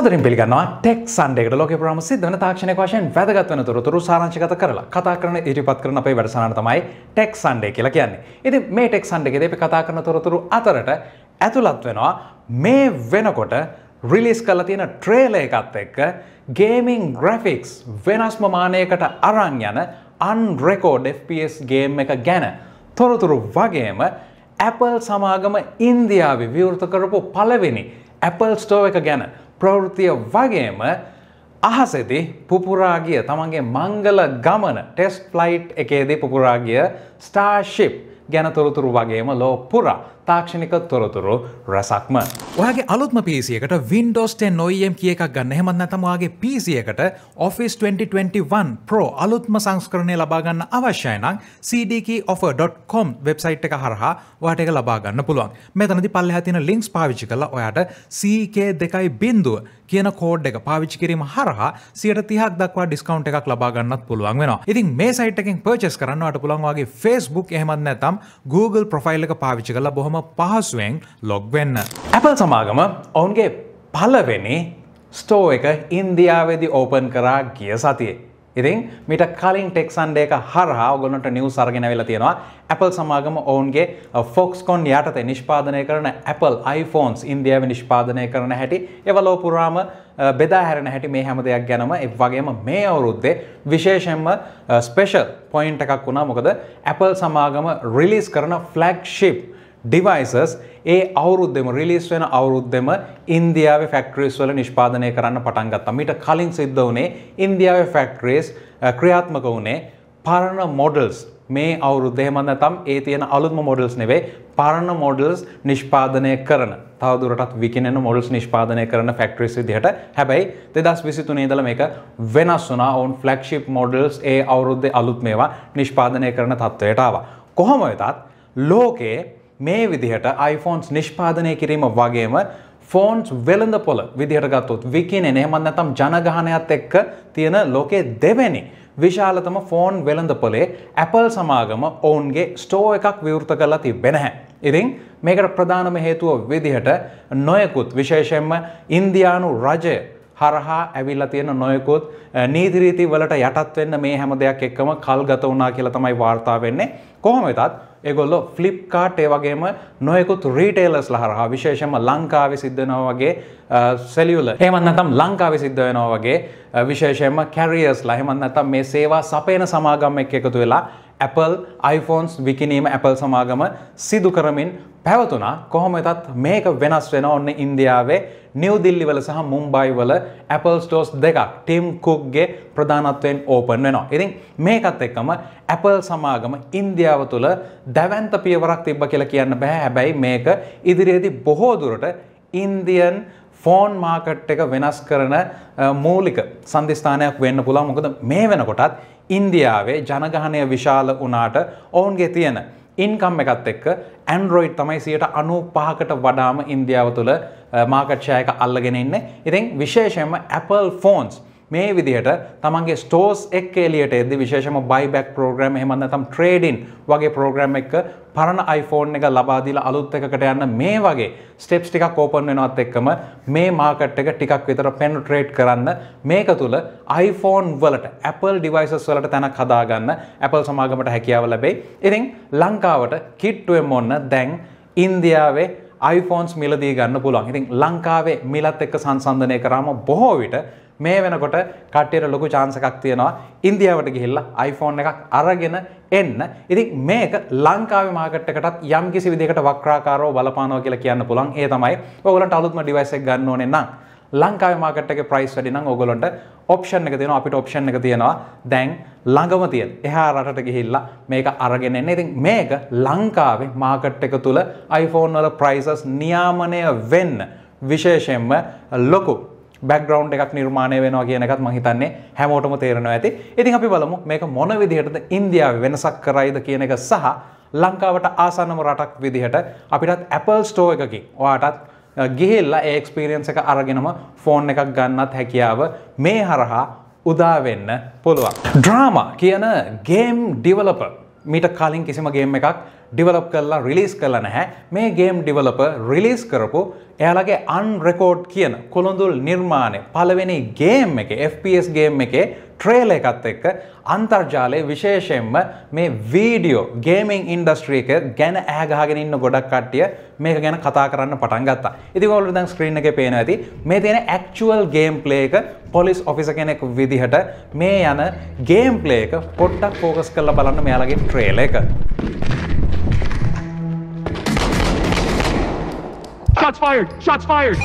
සාදරින් පිළිගන්නවා ටෙක් සන්ඩේකට ලෝක ප්‍රම සිද්ධන තාක්ෂණය වශයෙන් වැදගත්වන තොරතුරු සාරංචිකත කරලා කතා කරන ඉරිපත් කරන අපේ වැඩසාන තමයි ටෙක් සන්ඩේ කියලා කියන්නේ ඉති මේ ටෙක් සන්ඩගෙද අපි කතා කරන තොරතුරු අතරට ඇතුළත් වෙනවා මේ වෙනකොට රිලිස් කල තියෙන ට්‍රේල එකත් එක්ක ගේමිං ග්‍රෆික්ස් වෙනස්ම මානයකට අරං යන අන්රෙකෝඩ් FPS ගේම් එක ගැන තොරතුරු වගේම Apple සමාගම ඉන්දියාව විවෘත කරපු පලවෙනි Apple ස්ටෝ එක ගැන ප්‍රවෘතිය වගේම අහසෙදි පුපුරාගිය තමන්ගේ මංගල ගමන ටෙස්ට් ෆ්ලයිට් එකේදී පුපුරාගිය ස්ටාර්ශිප් ගැන තොරතුරු වගේම ලෝ පුරා තාක්ෂණික තොරතුරු රැසක්ම. ඔයාගේ අලුත්ම පිසියකට Windows 10 නොයම් කිය එකක් ගන්න හෙමත් නැතමවාගේ පිසියකට Office 2021 Pro අලුත්ම සංස්කරණය ලබාගන්න අවශ්‍යයනං cdkoffer.com වෙබ්සයිට් එක හරහා වාට එක ලබාගන්න පුළුවන් මෙතනති පල්ල ඇතින ලිින්ක්ස් පාවිච්චි කල ඔයාට CK දෙකයි බින්දුව කියන කෝඩ් එක පාවිච්චි කිරීම හරහා සියට තිහක් දක්වා ඩිස්කවන්් එකක් ලබාගන්නත් පුළුවන් වෙන ඉතින් මේ සයිටකින් පර්චස් කරන්නට පුළුවන්ගේ ෆස්බුක් එහමත් නැතම් Google ප්‍රෆයිල් එක පාවිච්චි කල බොහම බොහොම පහසුවෙන් ලොග්වෙන්න. Apple සමාගම ඔවුන්ගේ පලවෙනි ස්ටෝ එක ඉන්දියාවේදි ඕපන් කරා ගිය සතියේ. ඉතින් මිට කලින් ටෙක්සන්ඩ එක හරහා ඔගොලන්ට නිව් සර්ගෙන වෙලා තියෙනවා Apple සමාගම ඔවුන්ගේ ෆොක්ස්කොන් යටතේ නිෂ්පාදනය කරන Apple iPhones ඉන්දියාව නිෂ්පාදනය කරන හැටි එවලෝපුරාම බෙදා හැරෙන හැටි මේ හැම දෙයක් ගැනම එ වගේම මේ අවුරුද්දේ විශේෂෙන්ම ස්පේෂල් පොයින්ට එකක් වුණා මොකද Apple සමාගම රිලිස් කරන ෆ්ලක්ෂිප් ඩිවයිසස් ඒ අවුරුද්දෙම රිලිස් වෙන අවුරුද්දෙම ඉන්දියාව ෆැක්ට්‍රේස් වල නිෂ්පාදනය කරන්න පටන් ගත්තා. මීට කලින් සිද්ධ වුණේ ඉන්දියාවේ ෆැක්ට්‍රේස් ක්‍රියාත්මක වුණේ පරණ මොඩල්ස් මේ අවුරුද්ද එහෙම නැත්නම් ඒ තියෙන අලුත්ම මොඩල්ස් නෙවෙයි පරණ මොඩල්ස් නිෂ්පාදනය කරන තවදුරටත් විකිනෙන මොඩල්ස් නිෂ්පාදනය කරන ෆැක්ටරිස් විදිහට හැබැයි 2023 ඉඳලා මේක වෙනස් වුණා ඔවුන් ෆ්ලැග්ෂිප් මොඩල්ස් ඒ අවුරුද්දේ අලුත් මේවා නිෂ්පාදනය කරන තත්වයට ආවා කොහොම වෙතත් ලෝකයේ මේ විදිහට iPhones නිෂ්පාදනය කිරීම වගේම ෆෝන්ස් වෙළඳ පොළ විදිහට ගත්තොත් විකිනේ එහෙමත් නැත්නම් ජනගහනයත් එක්ක තියෙන ලෝකේ දෙවෙනි විශාලතම ෆෝන් වෙළඳ පොලේ Apple සමාගම ඔවුන්ගේ ස්ටෝ එකක් විවෘත කරලා තිබෙ නැහැ. ඉතින් මේකට ප්‍රධානම හේතුව විදිහට නොයෙකුත් විශේෂයෙන්ම ඉන්දියානු රජය හරහා ඇවිල්ලා තියෙන නොයකුත් නීතිරීති වලට යටත් වෙන්න මේ හැම දෙයක් එක්කම කල් ගත වුණා කියලා තමයි වාර්තා වෙන්නේ. කොහොම වෙතත් ඒගොල්ලො ෆ්ලිප්කාට් ඒ වගේම නොයකුත් රීටේලස් ලහරහා විශේෂම ලංකාව සිද්ධනවා වගේ සෙලියුල හෙමන්නතම් ලංකාව සිද්ධ වෙනවා වගේ විශේෂයම කැරියස් ලහෙමන්නතම් මේ සේවා සපේන සමාගම් එක් එකතු වෙලා Apple iPhones විකිනීම Apple සමාගම සිදු කරමින් පැවතුනා කොහොමතත් මේක වෙනස් වෙන ඔන්න ඉන්දියාවේ නිවදිල්ලිවල සහ මුම්බයිවල Apple ස්ටෝස් දෙකක් ටීම් කුක්ගේ ප්‍රධානත්වයෙන් ඕපන් වෙනවා. ඉතින් මේකත් එක්කම Apple සමාගම ඉන්දියාව තුළ දැවන්ත පියවරක් තිබ්බ කියලා කියන්න බෑ හැබැයි මේක ඉදිරියේදී බොහෝ දුරට ඉන්දියන් ෆෝන් මාකට් එක වෙනස් කරන මූලික සන්ධස්ථානයක් වෙන්න පුළා මොකද මේ වෙනකොටත් ඉන්දියාවේ ජනගහනය විශාල වනාට ඔවුන්ගේ තියෙන ඉන්කම් එකත් එක්ක ඇන්ඩරෝයිඩ් තමයි සියට අනු පහකට වඩාම ඉන්දියාව තුළ මාකට්ෂයක uh, අල්ලගෙනෙන්නේ ඉතින් විශේෂයෙන්ම Apple ෆෝන්ස් මේ විදිහට තමන්ගේ ස්ටෝස් එක් එලියට එද්දි විශේෂම බයිබැක් ප්‍රෝග්‍රම් එහෙම නැත්නම් ට්‍රේඩින් වගේ ප්‍රෝග්‍රම් එක පරණ iPhone එක ලබා දීලා අලුත් එකකට යන්න මේ වගේ ස්ටෙප්ස් ටිකක් ඕපන් වෙනවත් එක්කම මේ මාකට් එක ටිකක් විතර පෙනට්‍රේට් කරන්න මේක තුල iPhone වලට Apple devices වලට තැනක් හදාගන්න Apple සමාගමට හැකියාව ලැබෙයි. ඉතින් ලංකාවට කිට්ටුවෙම ඔන්න දැන් ඉන්දියාවේ iPhones මිලදී ගන්න පුළුවන්. ඉතින් ලංකාවේ මිලත් එක්ක සංසන්දනය කරාම බොහෝ විට මේ වෙනකොට කට්ටියට ලොකු chance එකක් තියෙනවා ඉන්දියාවට ගිහිල්ලා iPhone එකක් අරගෙන එන්න. ඉතින් මේක ලංකාවේ මාකට් එකටත් යම් කිසි විදිහකට වක්‍රාකාරව බලපානවා කියලා කියන්න පුළුවන්. ඒ තමයි ඔයගොල්ලන්ට අලුත්ම device එක ගන්න ඕනේ නම් ලංකාවේ මාකට් එකේ price වැඩි නම් ඔයගොල්ලන්ට ඔප්ෂන් එක තියෙනවා අපිට ඔප්ෂන් එක තියෙනවා දැන් ළඟම තියෙන එහා රටට ගිහිල්ලා මේක අරගෙන එන්න. ඉතින් මේක ලංකාවේ මාකට් එක තුල iPhone වල prices නියාමනය වෙන්න විශේෂයෙන්ම ලොකු බැක්ග්‍රවන්් එකක් නිර්මාණය වෙනවා කියන එකත් මහිතන්නේ හැමෝටම තේරෙනවා ඇති ඉතින් අපි බලමු මේක මොන විදිහටද ඉන්දියාව වෙනසක් කරයිද කියන එක සහ ලංකාවට ආසන්නම රටක් විදිහට අපිටත් Appleල් ස්ටෝ එකකින් ඔයාටත් ගිහිල්ලා ඒක්ස්පිරියන්ස එක අරගෙනම ෆෝන් එකක් ගන්නත් හැකියාව මේ හරහා උදාවෙන්න පුළුවන්. ඩ්‍රාම කියන ගේම් ඩිවලප මීට කලින් කිසිම ගේම් එකක් ඩිවලප් කරලා රිලිස් කරලා නැහැ මේ ගේම් ඩිවලප රිලිස් කරපු එයාලගේ අන්රෙකෝඩ් කියන කොළොඳුල් නිර්මාණය පළවෙනි ගේම් එක FPS ගේම් එකේ ට්‍රේල එකත් එක්ක අන්තර්ජාලය විශේෂයෙන්ම මේ වීඩියෝ ගේමිං ඉන්ඩස්ට්‍රීක ගැන ඇහගහගෙන ඉන්න ගොඩක් කට්ටිය මේක ගැන කතා කරන්න පටන් ගත්තා ඉතිවලු දැන් ස්ක්‍රීන් එක පේන ඇති මේ තියෙන ඇක්චුවල් ගේම් ප්ලේක පොලිස් ඔෆිස කෙනෙක් විදිහට මේ යන ගේම් ප්ලේක පොට්ටක් ෆෝකස් කරලා බලන්න මෙයාලගේ ට්‍රේල එක. Shots fired! Shots fired!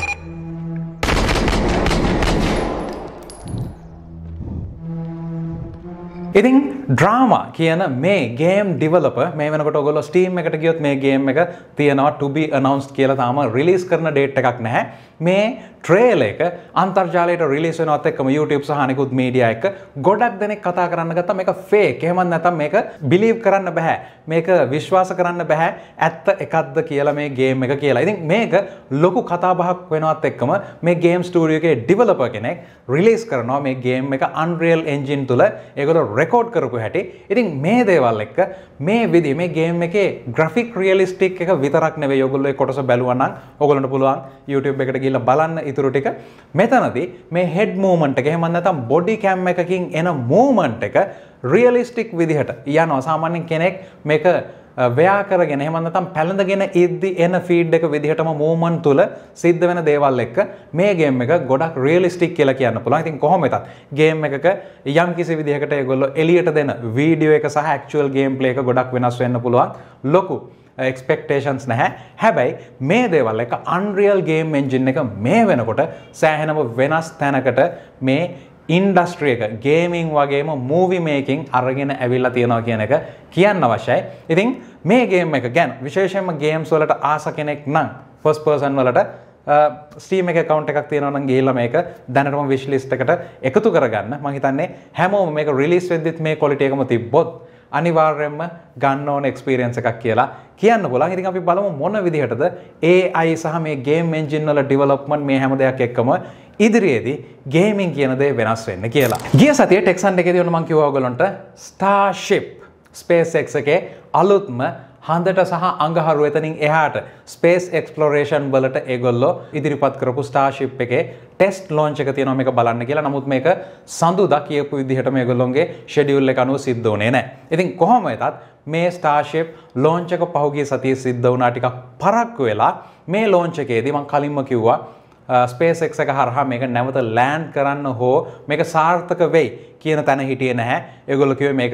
ඉතින් ඩ්‍රාම කියන මේ ගේම් ඩිවලප මේ වෙනකොට ඔගොල්ලෝ ස්ටීම් එකට ගියොත් මේ ගේම් එක තියෙනවා to be announced කියලා තාම රිලීස් කරන ඩේට් එකක් නැහැ. මේ ට්‍රේල එක අන්තර්ජාලයට රිලිසනොත් එක්කම YouTube සහනිකුත් මීඩිය එක ගොඩක් දෙනෙක් කතා කරන්න ගත්ත මේක ෆේ කෙමත් නැතම් මේක බිලීව් කරන්න බැහැ මේක විශ්වාස කරන්න බැහැ ඇත්ත එකක්ද කියලා මේ ගේම් එක කියලා ඉතින් මේක ලොකු කතාබහක් වෙනවත් එක්කම මේ ගේම් ස්ටඩියගේ ඩිවලප කෙනෙක් රිලිස් කරනවා මේ ගේම් එක අන්රියල් එන්ජින් තුළ ඒගොල රෙකෝඩ් කරපු හැටි ඉතින් මේ දේවල් එක්ක මේ විදි මේ ගේම් එකේ ග්‍රෆික් රියලිස්ටික් එක විතරක් නෙවේ යොගොල්ලෝ කොටස බැලුවනම් ඔගොලන්ට පුළුවන් YouTube එකට කියලා බලන්න ඉතුරු ටික මෙතනදී මේ හෙඩ් මූමන්ට් එක එහෙම නැත්නම් බොඩි කැම් එකකින් එන මූමන්ට් එක රියලිස්ටික් විදිහට යනවා සාමාන්‍යයෙන් කෙනෙක් මේක ව්‍යා කරගෙන එහෙම නැත්නම් පැලඳගෙන ඉද්දි එන ෆීඩ් එක විදිහටම මූමන්ට් තුල සිද්ධ වෙන දේවල් එක්ක මේ ගේම් එක ගොඩක් රියලිස්ටික් කියලා කියන්න පුළුවන්. ඉතින් කොහොම වෙතත් ගේම් එකක යම් කිසි විදිහකට ඒගොල්ලෝ එලියට දෙන වීඩියෝ එක සහ ඇක්චුවල් ගේම් ප්ලේ එක ගොඩක් වෙනස් වෙන්න පුළුවන්. ලොකු එක්ස්පෙක්ටේෂන්ස් නැහැ හැබැයි මේ දේවල් එක අන්රියල් ගේම් එන්ජින් එක මේ වෙනකොට සෑහෙනම වෙනස් තැනකට මේ ඉන්ඩස්ට්‍රිය එක ගේමිං වගේම මූවි මේකින් අරගෙන ඇවිල්ලා තියෙනවා කියන එක කියන්න අවශ්‍යයි ඉතින් මේ ගේම් එක ගැන් විශේෂයෙන්ම ගේම්ස් වලට ආස කෙනෙක් නම් ෆස් පර්සන් වලට ස්ටීම එක කවන්් එකක් තියෙනවන ගේල මේක දැනටම විශ්ලිස්ටකට එකතු කරගන්න මහිතන්නේ හැමෝම මේක රිලිස් වෙදදිත් මේ කොලිටේකම තිබ්බොත් අනිවාර්යෙන්ම ගන්න ඕන එක්ස්පිරියන්ස එකක් කියලා කියන්න පුළන් ඉතින් අපි බලමු මොන විදිහටද AI සහ මේ ගේම් එන්ජින් වල ඩෙවලොප්මන්ට් මේ හැම දෙයක් එක්කම ඉදිරියේදී ගේමින් කියන දේ වෙනස් වෙන්න කියලා. ගිය සතියේ ටෙක්සන් එකේදී ඔන්න මම කිව්වා ඔයගොල්ලන්ට Starship SpaceX එකේ අලුත්ම හඳට සහ අඟහරු එතනින් එහාට ස්පේස් එක්ස්පලෝරේෂන් වලට ඒගොල්ලො ඉදිරිපත් කරපු ස්ටාශිප් එකේ ටෙස්ට් ලෝංචක තියනොම එක බලන්න කියලා නමුත් මේක සඳුදා කියපු විදිහට මේගොල්ලොන්ගේ ෂෙඩියුල් එක අනුව සිද්ධ වුණේ නැහැ. ඉතින් කොහොම වෙතත් මේ ස්ටාශිප් ලෝංචක පහුගිය සතිය සිද්ධ වුණා ටිකක් පරක්කු වෙලා මේ ලෝංචකයේදී මම කලින්ම කිව්වා ස්පේස් එක් එක හරහා මේක නැවත ලෑන්් කරන්න හෝ මේක සාර්ථක වෙයි කියන තැන හිටිය නැහැ එගොලකව මේක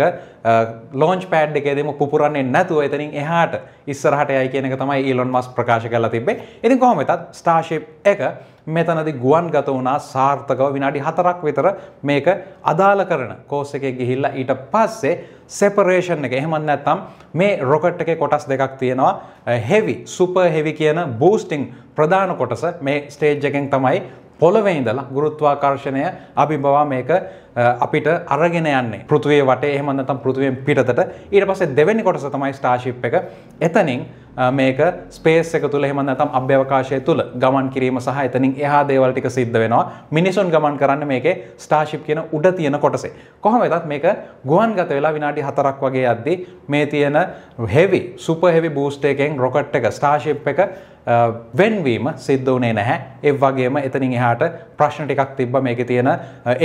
ලෝන්ච් පෑඩ් එකෙදම පුරන්නේ නැතුව එතනින් එහාට ඉස්සරහට යයි කියනක තමයි ඊලොන් මස් ප්‍රකාශ කරලා තිබේ ඉතින් කොහොමතත් ස්ටාශිප් එක මෙතනදි ගුවන් ගත වුණා සාර්ථකව විනාඩි හතරක් විතර මේක අදාළ කරන කෝස් එකේ ගිහිල්ලා ඊට පස්සේ සෙපරේෂන් එක එහෙමත් නැත්නම් මේ රොකට් එකේ කොටස් දෙකක් තියෙනවා හෙවි සුපර් හෙවි කියන බූස්ටිං ප්‍රධාන කොටස මේ ස්ටේජ් එකෙන් තමයි පොළවේ ඉඳලා ගුරුත්වාකර්ෂණය අභිබවා මේක අපිට අරගෙන යන්නේ පෘතුවේ වටේ එහෙම නැත්නම් පෘතුවෙන් පිටතට ඊට පස්සේ දෙවෙනි කොටස තමයි ස්ටාර්ෂිප් එක එතනින් මේක ස්පේස් එක තුල එහෙම නැත්නම් අභ්‍යවකාශය තුල ගමන් කිරීම සහ එතනින් එහා දේවල් ටික සිද්ධ වෙනවා මිනිසුන් ගමන් කරන්න මේකේ ස්ටාර්ෂිප් කියන උඩ තියෙන කොටසේ කොහොම වෙතත් මේක ගුවන්ගත වෙලා විනාඩි 4ක් වගේ යද්දී මේ තියෙන හෙවි සුපර් හෙවි බූස්ට් එකෙන් රොකට් එක ස්ටාර්ෂිප් එක වෙන්වීම සිද්ධ වනේ නැහැ එ වගේම එතනින් එහාට ප්‍රශ්න ටිකක් තිබ්බ මේක තියෙන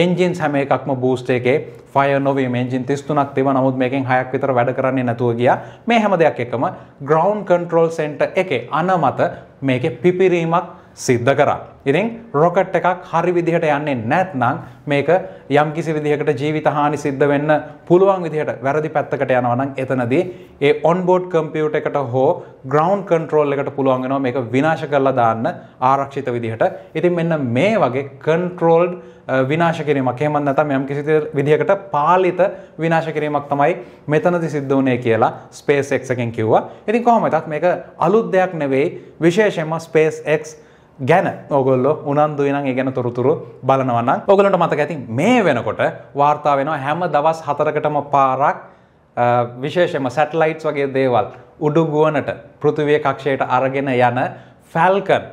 එන්ජින් හැම එකක්ම බූස්ට එකේ ෆය නොවේ මෙන්ජින් තිස්තුනක් තිබ නමුත් මේකින් හයක් විතර වැඩ කරන්නේ නැතුව ගිය මේ හැම දෙයක් එකම ග්‍රවන්් කන්ට්‍රෝල් සෙන්ට එකේ අනමත මේක පිපිරීමක් සිද්ධ කරා. ඉතින් රොකට් එකක් හරි විදිහට යන්නේ නැත්නම් මේක යම් කිසි විදිහකට ජීවිත හානි සිද්ධ වෙන්න පුළුවන් විදිහට වැරදි පැත්තකට යනවා නම් එතනදී ඒ ඔන්බෝඩ් කම්පියුටර් එකට හෝ ග්‍රවුන්ඩ් කන්ට්‍රෝල් එකට පුළුවන් වෙනවා මේක විනාශ කරලා දාන්න ආරක්ෂිත විදිහට. ඉතින් මෙන්න මේ වගේ කන්ට්‍රෝල්ඩ් විනාශ කිරීමක් එහෙම නැත්නම් යම් කිසි විදිහකට පාලිත විනාශ කිරීමක් තමයි මෙතනදී සිද්ධ වුනේ කියලා SpaceX එකෙන් කිව්වා. ඉතින් කොහොම වෙතත් මේක අලුත් දෙයක් නෙවෙයි විශේෂයෙන්ම SpaceX ගැන ඔගොල්ලො උනන්දු වෙනන් ඒ ගැන තොරතුරු බලනවන්න ඔගලොන්ට මතක ඇති මේ වෙනකොට වාර්තා වෙනවා හැම දවස් හතරකටම පාරක් විශේෂම සැටලයිට්ස් වගේ දේවල් උඩු ගුවනට පෘතිවිය කක්ෂයට අරගෙන යන ෆැල්කන්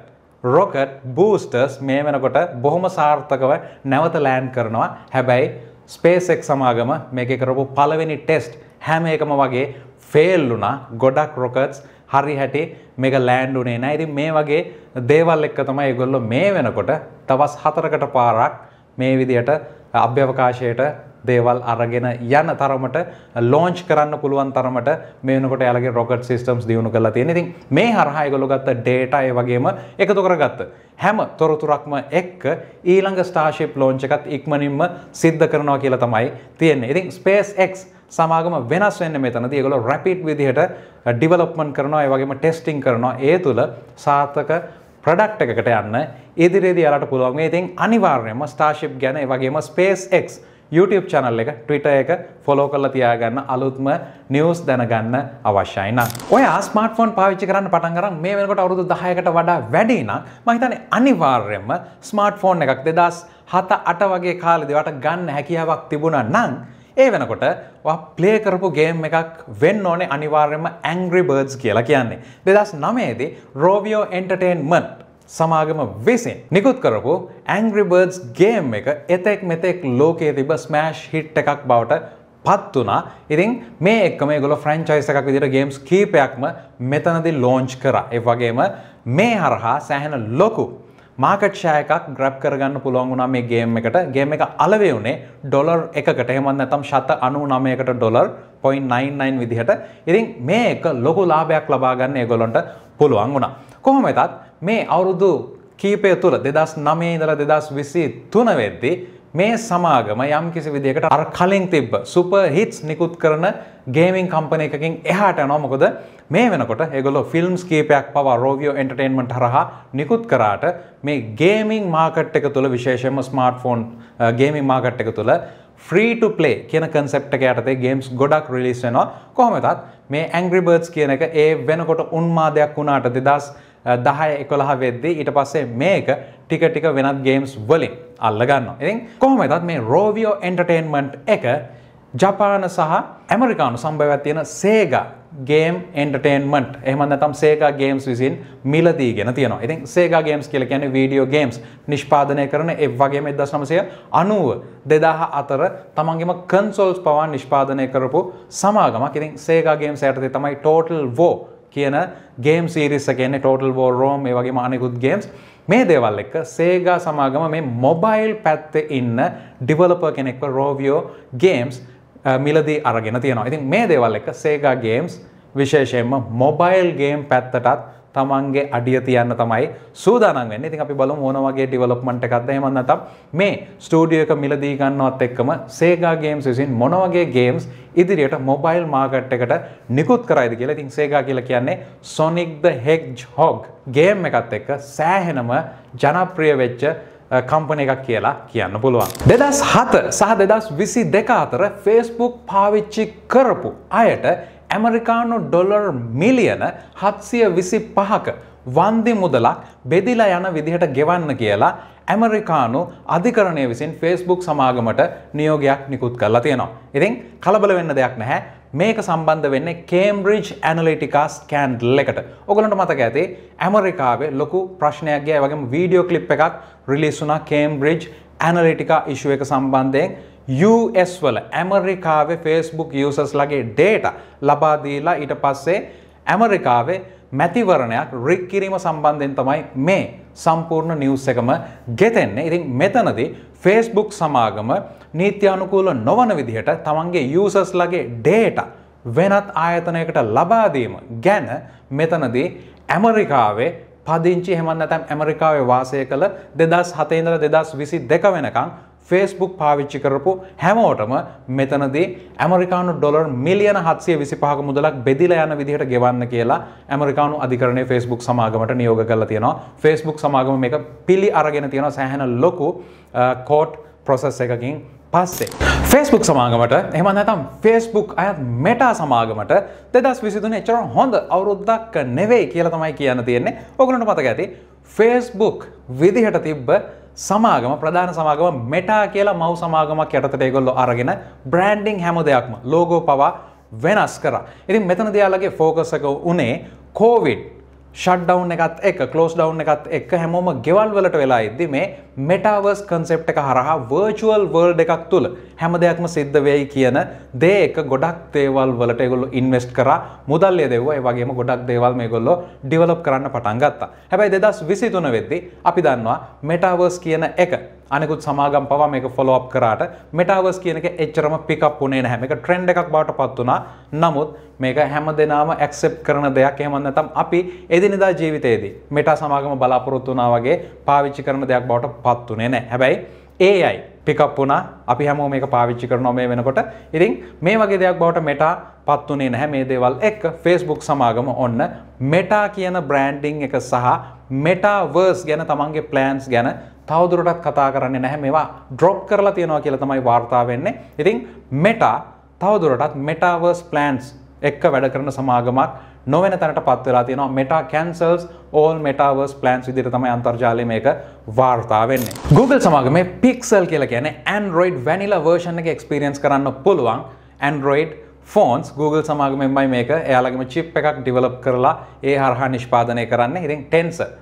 රොකට් බූස්ටර්ස් මේ වෙනකොට බොහොම සාර්ථකව නැවත ලෑන් කරනවා හැබැයි ස්පේසෙක් සමාගම මේක කරපු පළවෙනි ටෙස්ට් හැම එකම වගේ ෆෙල් වුණා ගොඩක් රොකට්ස් හරි හැටි මේක ලෑන්ඩ් උනේ නෑ ඉතින් මේ වගේ දේවල් එක්ක තමයි ඒගොල්ලෝ මේ වෙනකොට තවස් හතරකට පාරක් මේ විදියට අභ්‍යවකාශයට දේවල් අරගෙන යන තරමට ලෝංච් කරන්න පුළුවන් තරමට මේනකොට යාලගේ රොකට් සිස්ටම්ස් දියුණු කරලා තියෙන. ඉතින් මේ හරහා ඒගොල්ලෝ ගත්ත ඩේටා ඒ වගේම එකතු කරගත්ත හැම තොරතුරක්ම එක්ක ඊළඟ ස්ටාර්ෂිප් ලෝන්ච් එකත් ඉක්මනින්ම සිද්ධ කරනවා කියලා තමයි තියෙන්නේ. ඉතින් SpaceX සමාගම වෙනස් වෙන්න මෙතනදී ඒගොල්ලෝ රැපිඩ් විදිහට ඩිවලොප්මන්ට් කරනවා ඒ වගේම ටෙස්ටිං කරනවා ඒ තුල සාර්ථක ප්‍රොඩක්ට් එකකට යන්න ඉදිරියේදී යාලට පුළුවන් මේ ඉතින් අනිවාර්යයෙන්ම ස්ටාර්ෂිප් ගැන ඒ වගේම SpaceX YouTube channel එක Twitter එක ෆොලෝ කරලා තියාගන්න අලුත්ම නිවස් දැනගන්න අවශ්‍යයි නම් ඔය ස්මාර්ට්ෆෝන් පාවිච්චි කරන්න පටන් ගන්න මේ වෙනකොට අවුරුදු 10කට වඩා වැඩි නම් මම හිතන්නේ අනිවාර්යයෙන්ම ස්මාර්ට්ෆෝන් එකක් 2007 8 වගේ කාලෙදී වට ගන්න හැකියාවක් තිබුණා නම් ඒ වෙනකොට ප්ලේ කරපු ගේම් එකක් වෙන්න ඕනේ අනිවාර්යෙන්ම ඇංග්‍රි බර්ඩ්ස් කියලා කියන්නේ. දෙදස් නමේදී රෝවියෝ එන්ටර්ටේන්මන්ට් සමාගම විසින් නිකුත් කරපු ඇංග්‍රිබර්ඩ්ස් ගේම් එක එතෙක් මෙතෙක් ලෝකයේ තිබ ස්මෑෂ් හිට් එකක් බවට පත් වනා ඉතින් මේ එක්ම ගොල ෆ්‍රංචයිස එකක් විදිර ගේම්ස් කීපයක්ම මෙතනදි ලෝංච් කර එ වගේම මේ හරහා සෑහෙන ලොකු මාකට් ෂය එකක් ග්‍රප් කරගන්න පුළුවන් වුණා මේ ගේම් එකට ගේම් එක අලවේ වුණේ ඩොලර් එකකට එහෙමත් නැත්නම් ශත 99කට ඩොලර් 0.99 විදිහට. ඉතින් මේ එක ලොකු ලාභයක් ලබා ගන්න ඒගොල්ලන්ට පුළුවන් වුණා. කොහොම වෙතත් මේ අවුරුදු කීපය තුළ 2009 ඉඳලා 2023 වෙද්දී මේ සමාගම යම් කිසි විදිහකට අර කලින් තිබ්බ සුපර් හිට්ස් නිකුත් කරන ගේමින් කම්පන එකකින් එහාට යනවා මොකද මේ වෙනකොට ඒගොල්ලෝ ෆිල්ම්ස් කීපයක් පවා රෝවියෝ එන්ටර්ටේන්මන්ට් හරහා නිකුත් කරාට මේ ගේමින් මාකට් එක තුළ විශේෂයෙන්ම ස්මාර්ට්ෆෝන් ගේමින් මාකට් එක තුළ ෆ්‍රීට පලේ කියන කන්සප්ට යටතේ ගේම්ස් ගොඩක් රිලිස් වෙනවා කොහොමතත් මේ ඇංග්‍රිබර්ඩ්ස් කියන එක ඒ වෙනකොට උන්මාදයක් වුණාට දෙදස් දහය එකොළහ වෙද්දී ඊට පස්සේ මේක ටික ටික වෙනත් ගේම්ස් වලින් අල්ලගන්න. ඉතින් කොහොමදත් මේ රෝවියෝ එන්ටර්ටේන්මන්ට් එක ජපාන සහ ඇමරිකානු සම්භවයක් තියෙන සේග ගේම් එන්ටර්ටේන්මන්ට් එහමන්න තම් සේක ගේම්ස් විසින් මිලදී ගෙන තියෙන ඉතින් සේක ගේම්ස් කියල කියන වීඩියෝ ගේම්ස් නිෂ්පාදනය කරන එ වගේම එදස් නමසය අනුව දෙදාහ අතර තමන්ගේම කන්සෝල්ස් පවන් නිෂ්පාදනය කරපු සමාගමක් ඉතින් සේක ගේම් සඇතේ තමයි ටෝටල් වෝ කියන ගේම් සිරිස්ස කියන්නේ ටෝටල් වෝ රෝම් ඒ වගේ මානෙකුත් ගේම්ස් මේ දේවල් එක සේගා සමාගම මේ මොබයිල් පැත්ත ඉන්න ඩිවලප කෙනෙක්ව රෝවියෝ ගේම්ස් මිලදී අරගෙන තියෙනවා ඉතින් මේ දේවල් එක සේගා ගේම්ස් විශේෂයෙන්ම මොබයිල් ගේම් පැත්තටත් තමන්ගේ අඩිය තියන්න තමයි සූදානම් වෙන්නේ. ඉතින් අපි බලමු මොන වගේ ඩෙවලොප්මන්ට් එකක්ද එහෙම නැත්නම් මේ ස්ටුඩියෝ එක මිලදී ගන්නවත් එක්කම Sega Games විසින් මොන වගේ games ඉදිරියට මොබයිල් මාකට් එකට නිකුත් කරයිද කියලා. ඉතින් Sega කියලා කියන්නේ Sonic the Hedgehog ගේම් එකත් එක්ක සෑහෙනම ජනප්‍රිය වෙච්ච කම්පන එකක් කියලා කියන්න පුළුවන්. දෙදස් හත සහ දෙදස් විසි දෙක අතර ෆේස්බුක් පාවිච්චි කරපු අයට ඇමරිකානු ඩොලර් මිලියන හත්සිය විසි පහක වන්දි මුදලක් බෙදිලා යන විදිහට ගෙවන්න කියලා ඇමරිකානු අධිකරණය විසින් ෆේස්බුක් සමාගමට නියෝගයක් නිකුත් කරලා තියෙනවා. ඉතින් කලබල වෙන්න දෙයක් නැහැ. මේක සම්බන්ධ වෙන්නේ කේම්බ්‍රිජ් ඇනලිටිකා ස්කෑන්ඩල් එකට. ඔගලන්ට මතක ඇති ඇමරිකාවේ ලොකු ප්‍රශ්නයක් ගියා. ඒ වගේම වීඩියෝ ක්ලිප් එකක් රිලීස් වුණා කේම්බ්‍රිජ් ඇනලිටිකා ඉෂුව එක සම්බන්ධයෙන්. US වල ඇමරිකාවේ ෆේස්බුක් යසස් ලගේ ඩේට ලබාදීලා ඊට පස්සේ ඇමරිකාවේ මැතිවරණයක් රික් කිරීම සම්බන්ධයෙන් තමයි මේ සම්පූර්ණ නිවස් එකම ගෙතෙන්නේ. ඉතින් මෙතනදී Facebook සමාගම නීත්‍යානුකූල නොවන විදිහට තමන්ගේ users ලගේ data වෙනත් ආයතනයකට ලබා දීම ගැන මෙතනදී ඇමරිකාවේ පදිංචි එහෙම නැත්නම් ඇමරිකාවේ වාසය කළ 2007 ඉඳලා 2022 වෙනකන් ෆේස්බුක් පාවිච්චි කරපු හැමෝටම මෙතනදී ඇමරිකානු ඩොර් මිලියන හත්සේ විසිපහක මුදලක් බෙදිලා යන විදිහට ගෙවන්න කියලා ඇමරිකානු අධිකරණය ෆස්බුක් සමාගමට නියෝග කල තියෙනවා ෆස්බුක් සමාගම මේ පිළි අරගෙන තියෙන සෑහැන ලොකු කෝට් ප්‍රොසෙස් එකකින් පස්සේ. ෆස්බුක් සමාගමට එහම නැතම් ෆස්බුක් අයත් මෙටා සමාගමට දෙදස් විසිදුන එචර හොඳ අවුරුද්දක් නෙවෙයි කියල තමයි කියන්න තියෙන්නේ ඔගලට පතක ඇති ෆස්බුක් විදිහට තිබ්බ සමාගම ප්‍රධාන සමාගම මෙටා කියලා මව් සමාගමක් යටතට ඒගොල්ලෝ අරගෙන බ්‍රෑන්ඩිං හැම දෙයක්ම ලෝගෝ පවා වෙනස් කරා. ඉතින් මෙතන දෙයාලගේ ෆෝකස් එක උනේ කෝවිඩ් ෂඩ්ඩව් එකත් එක කලෝස් ඩව් එකත් එක හැමෝම ගෙවල් වලට වෙලා එද්දි මේ මෙටාවර්ස් කන්සෙප් එක හරහා වර්චුවල් වර්ල්ඩ් එකක් තුළ හැම දෙයක්ම සිද්ධ වෙයි කියන දේ එක ගොඩක් දේවල් වලට ඒගොල්ලෝ ඉන්වෙස්ට් කරා මුදල් යදෙව්වා ඒ වගේම ගොඩක් දේවල් මේගොල්ලෝ ඩිවලොප් කරන්න පටන් ගත්තා. හැබැයි 2023 වෙද්දී අපි දන්නවා මෙටාවර්ස් කියන එක අනෙකුත් සමාගම් පවා මේක ෆොලෝප් කරාට මෙටාවස් කියනක එච්චරම පිකප් වුණේ නැහැ මේක ට්‍රෙන්ඩ් එකක් බවට පත් වුණා නමුත් මේක හැම දෙනාම ඇක්සෙප්ට් කරන දෙයක් එහෙම නැත්නම් අපි එදිනෙදා ජීවිතයේදී මෙටා සමාගම බලාපොරොත්තු වුණා වගේ පාවිච්චි කරන දෙයක් බවට පත් වුණේ නැහැ හැබැයි AI පිකප් වුණා අපි හැමෝම මේක පාවිච්චි කරනවා මේ වෙනකොට. ඉතින් මේ වගේ දෙයක් බවට මෙටා පත් වුණේ නැහැ මේ දේවල් එක්ක Facebook සමාගම ඔන්න මෙටා කියන බ්‍රෑන්ඩින් එක සහ මෙටාවර්ස් ගැන තමන්ගේ ප්ලෑන්ස් ගැන තවදුරටත් කතා කරන්නේ නැහැ මේවා ඩ්‍රොප් කරලා තියෙනවා කියලා තමයි වාර්තා වෙන්නේ. ඉතින් මෙටා තවදුරටත් මෙටාවර්ස් ප්ලෑන්ස් එක්ක වැඩ කරන සමාගමක් නොවෙන තැනට පත් වෙලා තියෙනවා Meta cancels all metaverse plans විදිහට තමයි අන්තර්ජාලය මේක වාර්තා වෙන්නේ. Google සමාගමේ Pixel කියලා කියන්නේ Android Vanilla version එක experience කරන්න පුළුවන් Android ෆෝන්ස් Google සමාගමෙන්මයි මේක එයාලගම චිප් එකක් ඩිවලප් කරලා ඒ හරහා නිෂ්පාදනය කරන්න ඉතින් ටෙන්සර්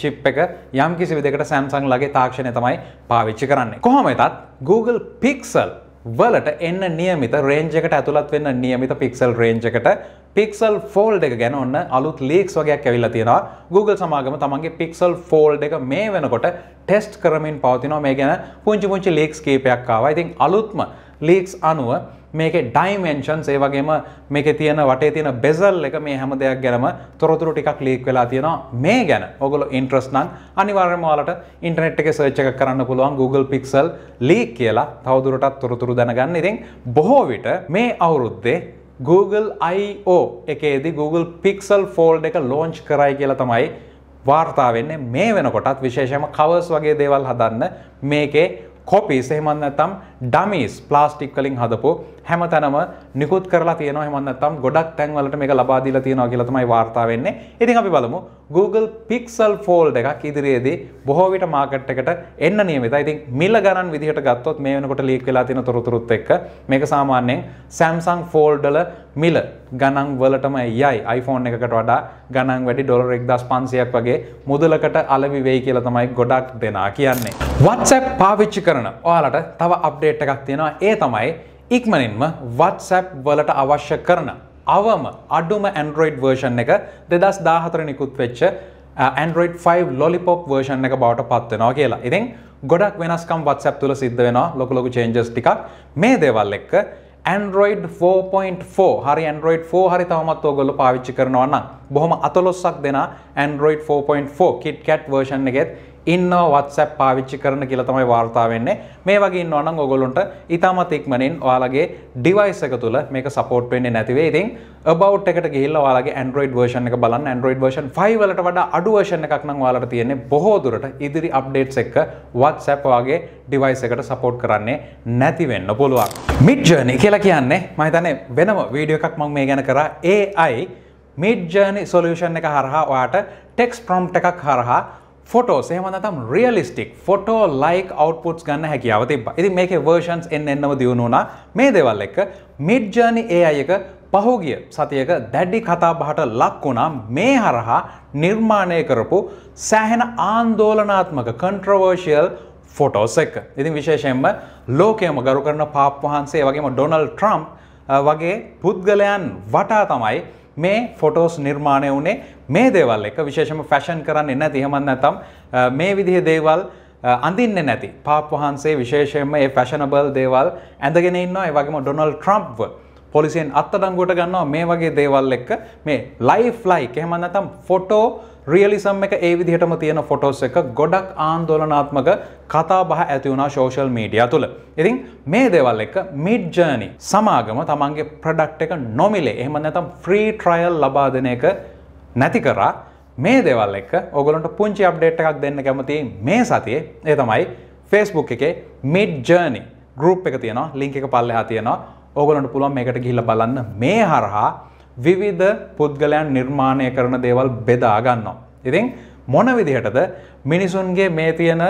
චිප් එක යම් කිසි විදිහකට Samsung ලගේ තාක්ෂණය තමයි පාවිච්චි කරන්නේ. කොහොම වෙතත් Google Pixel වලට එන්න නියමිත රේන්ජකට ඇතුළත් වෙන්න නියමිත පික්සල් රේන්ජකට පික්සල් ෆෝල්ඩ එක ගැන ඔන්න අලුත් ලීක්ස් වගේයක් ඇවිල්ලා තියෙනවා Google සමාගම තමන්ගේ පික්සල් ෆෝල්ඩ එක මේ වෙනකොට ටෙස්ට් කරමින් පවතිනවා මේ ගැන පුංචි පුංචි ලීක්ස් කීපයක් ආවා. ඉතින් අලුත්ම ලීක්ස් අනුව මේක ඩයිමෙන්ෂන්ස් ඒ වගේම මේක තියෙන වටේ තියෙන බෙසල් එක මේ හැම දෙයක් ගැනම තොරතුරු ටිකක් ලීක් වෙලා තියෙනවා මේ ගැන ඔගොලො ඉන්ට්‍රස් නම් අනිවාර්යයෙන්ම ඔයාලට ඉන්ටර්නෙට් එකේ සර්ච් එකක් කරන්න පුළුවන් Google Pixel ලීක් කියලා තවදුරටත් තොරතුරු දැනගන්න. ඉතින් බොහෝ විට මේ අවුරුද්දේ Google I/O එකේදී Google Pixel Fold එක ලොන්ච් කරයි කියලා තමයි වාර්තා වෙන්නේ මේ වෙනකොටත් විශේෂම කවර්ස් වගේ දේවල් හදන්න මේකේ කොපිස් එහෙම නැත්නම් ඩමීස් ප්ලාස්ටික් වලින් හදපු හැම තැනම නිකුත් කරලා තියෙනවා හෙමන්නත්තම් ගොඩක් තැන්වලට මේක ලබාදීලා තියෙනවා කියලා තමයි වාර්තා වෙන්නේ. ඉතින් අපි බලමු Google Pixel Fold එකක් ඉදිරියේදී බොහෝ විට මාකට් එකට එන්න නියමිතයි. ඉතින් මිල ගණන් විදිහට ගත්තොත් මේ වෙනකොට ලීක් වෙලා තියෙන තොරතුරුත් එක්ක මේක සාමාන්‍යයෙන් Samsung Fold වල මිල ගණන් වලටම යයි iPhone එකකට වඩා ගණන් වැඩි ඩොලර් 1500ක් වගේ මුදලකට අලවි වෙයි කියලා තමයි ගොඩක් දෙනා කියන්නේ. WhatsApp පාවිච්චි කරන ඔයාලට තව අප්ඩේට් එකක් තියෙනවා. ඒ තමයි ඉක්මනින්ම WhatsApp වලට අවශ්‍ය කරන අවම අඩුම ඇන්ඩරෝයිඩ් වර්ෂන් එක දෙදස් දාහතර නිකුත් වෙච්ච ඇන්ඩරෝයිඩ් 5 ලොලිපොප් වර්ෂන් එක බවට පත්වෙනවා කියලා ඉතින් ගොඩක් වෙනස්කම් WhatsApp තුළ සිද්ධ වෙනවා ලොකුලොකු චේන්ජස් ටිකක් මේ දේවල් එක්ක ඇන්ඩරෝයිඩ් 4.4 හරි ඇන්ඩරෝයිඩ් 4 හරි තවමත් ඔයගොල්ලෝ පාවිච්චි කරනවා නම් බොහොම අතලොස්සක් දෙන ඇන්ඩරෝයිඩ් 4.4 KitKat වර්ෂන් එකෙත් ඉන්න වත්සැප් පාවිච්චි කරන කියලා තමයි වාර්තා වෙන්නේ මේ වගේ ඉන්න අනම් ඔගොලුන්ට ඉතාමත් ඉක්මනින් ඔයාලගේ ඩිවයිස් එක තුළ මේක සපෝට් වෙන්නේ නැතිවේ ඉතින් about එකට ගිහිල්ලා ඔයාලගේ Android version එක බලන්න Android version 5 වලට වඩා අඩු version එකක් නම් ඔයාලට තියෙන්නේ බොහෝ දුරට ඉදිරි updates එක්ක WhatsApp වගේ device එකට support කරන්නේ නැති වෙන්න පුළුවන් mid journey කියලා කියන්නේ මම හිතන්නේ වෙනම වීඩියෝ එකක් මම මේ ගැන කරා AI mid journey solution එක හරහා ඔයාට text prompt එකක් හරහා ෆොටෝස් එහෙම නැත්නම් රියලිස්ටික් ෆොටෝ ලයික් අවුට්පුට්ස් ගන්න හැකියාව තිබ්බා. ඉතින් මේකේ versions එන්න එන්නම දියුණු වුණා. මේ දේවල් එක්ක Mid Journey AI එක පහුගිය සතියක දැඩි කතා බහට ලක් වුණා. මේ හරහා නිර්මාණය කරපු සෑහෙන ආందోලනාත්මක controversial ෆොටෝස් එක්ක. ඉතින් විශේෂයෙන්ම ලෝකයේම ගරු කරන පාප් වහන්සේ වගේම ඩොනල්ඩ් ට්‍රම්ප් වගේ පුද්ගලයන් වටා තමයි මේ ෆොටෝස් නිර්මාණය වුණේ මේ දේවල් එක විශේෂම ෆැෂන් කරන්න එන්න තිහමන්න නැතම් මේ විදිහ දේවල් අඳින්න නැති පාප් වහන්සේ විශේෂයෙන්ම ඒ ෆැෂනබල් දේවල් ඇඳගෙන ඉන්නවා ඒ වගේම ඩොනල් ට්‍රම්ප්ව පොලිසියෙන් අත්තඩංගුවට ගන්නවා මේ වගේ දේවල් එක්ක මේ ලයිෆ් ලයික් එහෙම නැත්නම් ෆොටෝ රියලිසම් එක ඒ විදිහටම තියෙන ෆොටෝස් එක ගොඩක් ආන්දෝලනාත්මක කතා බහ ඇති වුණා සෝෂල් මීඩියා තුළ. ඉතින් මේ දේවල් එක මිඩ් ජර්නි සමාගම තමන්ගේ ප්‍රඩක්ට් එක නොමිලේ එහෙම නැත්නම් ෆ්‍රී ට්‍රයල් ලබා දෙන එක නැති කරා මේ දෙවල් එක ඔගලොන්ට පුංචි අප්ඩේට් එකක් දෙන්න කැමති මේ සතියේ ඒ තමයි ෆස්බුක් එකේ මිඩ් ජර්නි ගරුප් එක තියෙනවා ලිංක එක පල්ලෙහා තියෙනවා ඕගලොන්ට පුළුවන් මේකට ගිහිල්ලා බලන්න මේ හරහා විවිධ පුද්ගලයන් නිර්මාණය කරන දේවල් බෙදා ගන්නවා. ඉතින් මොන විදිහටද මිනිසුන්ගේ මේ තියෙන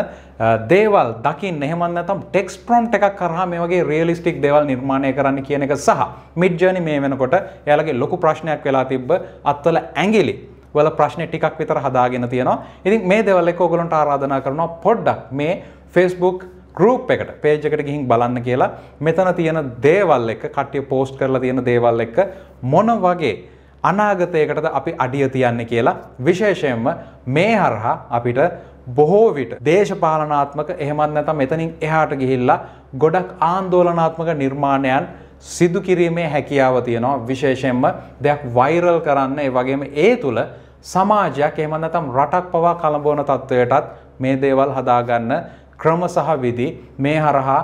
දේවල් දකිින් එහෙමන්න තම් ටෙක්ස් ප්‍රොන්ට් එකක් කරහ මේ වගේ රියලිස්ටික් දෙවල් නිර්මාණය කරන්න කියන එක සහ මිඩ්ජනි මේ වෙනකොට එයාලගේ ලොකු ප්‍රශ්නයක් වෙලා තිබ්බ අත්වල ඇගිලි වල ප්‍රශ්න ටිකක් විතර හදාගෙන තියෙනවා ඉතින් මේ දෙවල් එක ඔගලොන්ට ආරාධනා කරනවා පොඩ්ඩක් මේ ෆෙස්බුක් ගරුප් එකට පේජ් එකට ගිහින් බලන්න කියලා මෙතන තියෙන දේවල් එක කට්ටිය පෝස්ට් කරලා තියෙන දේවල් එක මොන වගේ අනාගතයකටද අපි අඩිය තියන්නේ කියලා විශේෂයෙන්ම මේ හරහා අපිට බොහෝ විට දේශපාලනාත්මක එහෙමත් නැත්නම් මෙතනින් එහාට ගිහිල්ලා ගොඩක් ආందోලනාත්මක නිර්මාණයන් සිදු කිරීමේ හැකියාව තියෙනවා විශේෂයෙන්ම දෙයක් වෛරල් කරන්න ඒ වගේම ඒ තුල සමාජයක් එහෙම නැත්නම් රටක් පවා කලඹවන තත්වයටත් මේ දේවල් හදාගන්න ක්‍රම සහ විදි මේ හරහා